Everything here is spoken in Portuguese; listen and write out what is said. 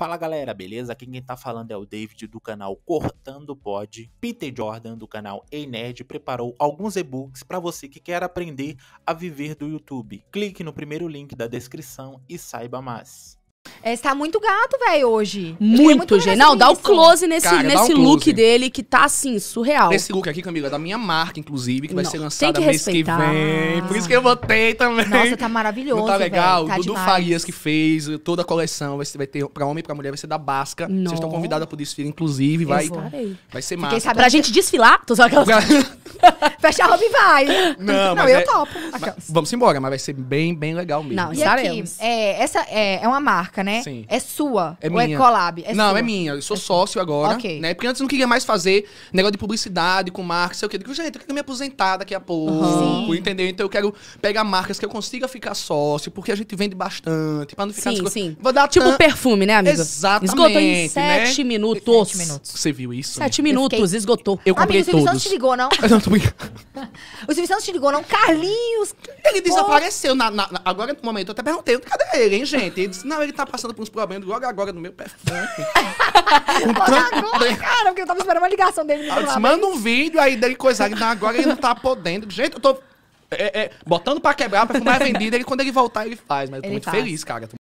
Fala galera, beleza? Aqui quem tá falando é o David do canal Cortando Pod. Peter Jordan do canal Ei Nerd preparou alguns e-books para você que quer aprender a viver do YouTube. Clique no primeiro link da descrição e saiba mais. É, está muito gato, velho, hoje. Muito, muito gente. Não, dá o close nesse, Cara, nesse um look dele que tá assim, surreal. Esse look aqui, Camila, é da minha marca, inclusive, que vai ser lançada tem que mês respeitar. que vem. Por isso que eu botei também. Nossa, tá maravilhoso. Não tá legal? tá Dudu Farias que fez eh, toda a coleção. Vai, vai ter pra homem e pra mulher, vai ser da Basca. Vocês estão convidados pro desfile, inclusive. Vai, vai ser massa. Sabe, pra gente desfilar, tu só aquela. Fecha a roupa e vai. Não, não eu é, topo. Mas, vamos embora, mas vai ser bem, bem legal mesmo. Não, e aqui, é, essa é, é uma marca, né? Sim. É sua. É ou é minha. é collab? É não, sua. é minha. Eu sou é sócio agora. Ok. Né? Porque antes eu não queria mais fazer negócio de publicidade com marca, sei o quê. Eu, gente, eu quero me aposentar daqui a pouco, entendeu? Então eu quero pegar marcas que eu consiga ficar sócio, porque a gente vende bastante, pra não ficar... Sim, sim. Vou dar tipo um perfume, né, amigo? Exatamente. Esgotou em né? sete né? minutos. Sete minutos. Você viu isso? Sete né? minutos, fiquei... esgotou. Eu comprei amigo, todos. Amigo, você não te ligou, não? obrigado. O Silvio Santos te ligou, não? Carlinhos! Ele desapareceu. Na, na, agora, no momento, eu até perguntei, cadê ele, hein, gente? Ele disse, não, ele tá passando por uns problemas logo agora no meu perfume. Logo então, Agora, cara, porque eu tava esperando uma ligação dele Ele ah, disse, manda um vídeo aí dele coisar, agora ele não tá podendo. Gente, eu tô é, é, botando pra quebrar, pra fumar é vendido. Ele, quando ele voltar, ele faz. Mas eu tô Ele muito faz. feliz, cara.